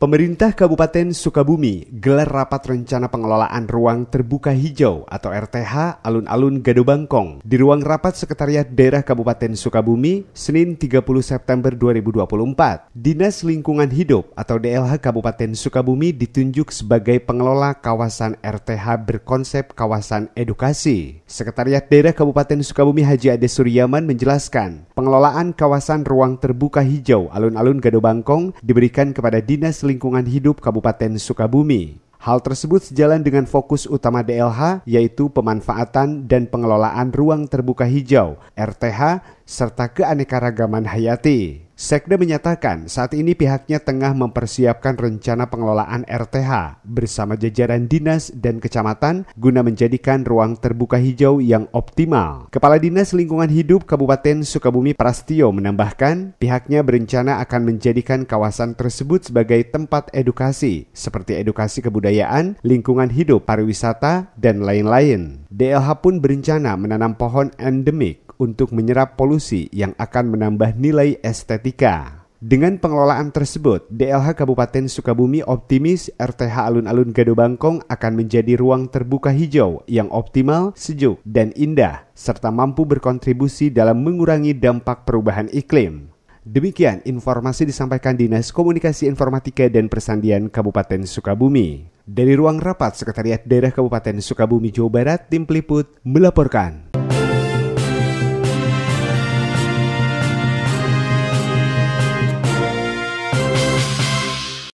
Pemerintah Kabupaten Sukabumi gelar rapat rencana pengelolaan ruang terbuka hijau atau RTH alun-alun Gado Bangkong di ruang rapat Sekretariat Daerah Kabupaten Sukabumi Senin 30 September 2024. Dinas Lingkungan Hidup atau DLH Kabupaten Sukabumi ditunjuk sebagai pengelola kawasan RTH berkonsep kawasan edukasi. Sekretariat Daerah Kabupaten Sukabumi Haji Ade Suryaman menjelaskan, pengelolaan kawasan ruang terbuka hijau alun-alun Gado Bangkong diberikan kepada Dinas Lingkungan Hidup Kabupaten Sukabumi. Hal tersebut sejalan dengan fokus utama DLH yaitu pemanfaatan dan pengelolaan ruang terbuka hijau RTH serta keanekaragaman hayati. Sekda menyatakan saat ini pihaknya tengah mempersiapkan rencana pengelolaan RTH bersama jajaran dinas dan kecamatan guna menjadikan ruang terbuka hijau yang optimal. Kepala Dinas Lingkungan Hidup Kabupaten Sukabumi Prastio menambahkan pihaknya berencana akan menjadikan kawasan tersebut sebagai tempat edukasi seperti edukasi kebudayaan, lingkungan hidup, pariwisata, dan lain-lain. DLH pun berencana menanam pohon endemik untuk menyerap polusi yang akan menambah nilai estetika. Dengan pengelolaan tersebut, DLH Kabupaten Sukabumi optimis RTH Alun-Alun Gado Bangkong akan menjadi ruang terbuka hijau yang optimal, sejuk, dan indah, serta mampu berkontribusi dalam mengurangi dampak perubahan iklim. Demikian informasi disampaikan Dinas Komunikasi Informatika dan Persandian Kabupaten Sukabumi. Dari ruang rapat Sekretariat Daerah Kabupaten Sukabumi, Jawa Barat, tim peliput melaporkan.